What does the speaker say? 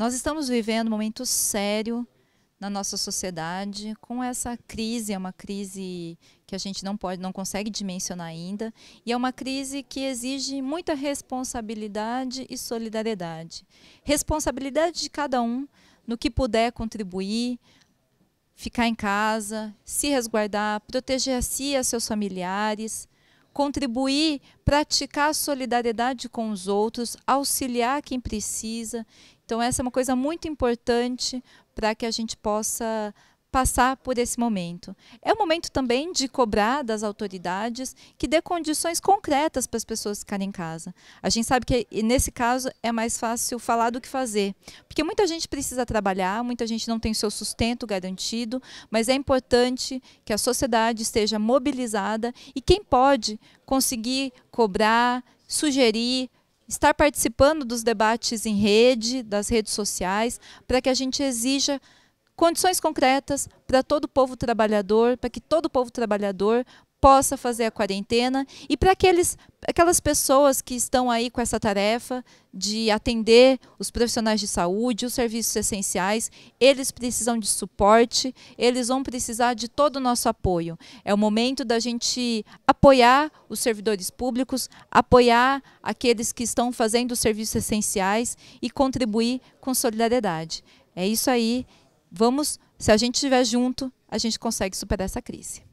Nós estamos vivendo um momento sério na nossa sociedade com essa crise, é uma crise que a gente não pode, não consegue dimensionar ainda, e é uma crise que exige muita responsabilidade e solidariedade. Responsabilidade de cada um no que puder contribuir, ficar em casa, se resguardar, proteger a si e a seus familiares, contribuir, praticar solidariedade com os outros, auxiliar quem precisa. Então, essa é uma coisa muito importante para que a gente possa passar por esse momento. É o momento também de cobrar das autoridades que dê condições concretas para as pessoas ficarem em casa. A gente sabe que nesse caso é mais fácil falar do que fazer, porque muita gente precisa trabalhar, muita gente não tem seu sustento garantido, mas é importante que a sociedade esteja mobilizada e quem pode conseguir cobrar, sugerir, estar participando dos debates em rede, das redes sociais, para que a gente exija condições concretas para todo o povo trabalhador, para que todo o povo trabalhador possa fazer a quarentena e para aqueles, aquelas pessoas que estão aí com essa tarefa de atender os profissionais de saúde, os serviços essenciais, eles precisam de suporte, eles vão precisar de todo o nosso apoio. É o momento da gente apoiar os servidores públicos, apoiar aqueles que estão fazendo os serviços essenciais e contribuir com solidariedade. É isso aí Vamos, se a gente estiver junto, a gente consegue superar essa crise.